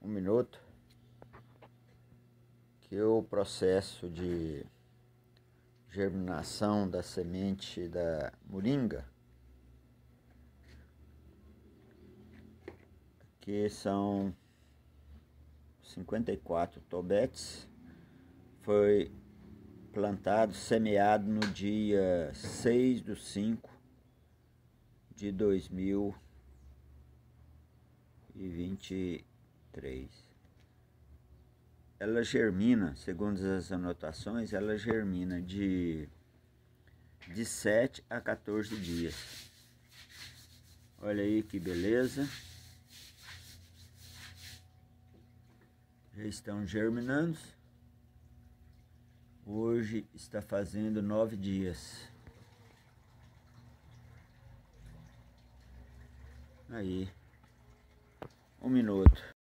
um minuto que o processo de germinação da semente da moringa que são 54 tobetes foi plantado, semeado no dia 6 do 5 de 2023 3. Ela germina, segundo as anotações, ela germina de, de 7 a 14 dias. Olha aí que beleza. Já estão germinando. Hoje está fazendo nove dias. Aí. Um minuto.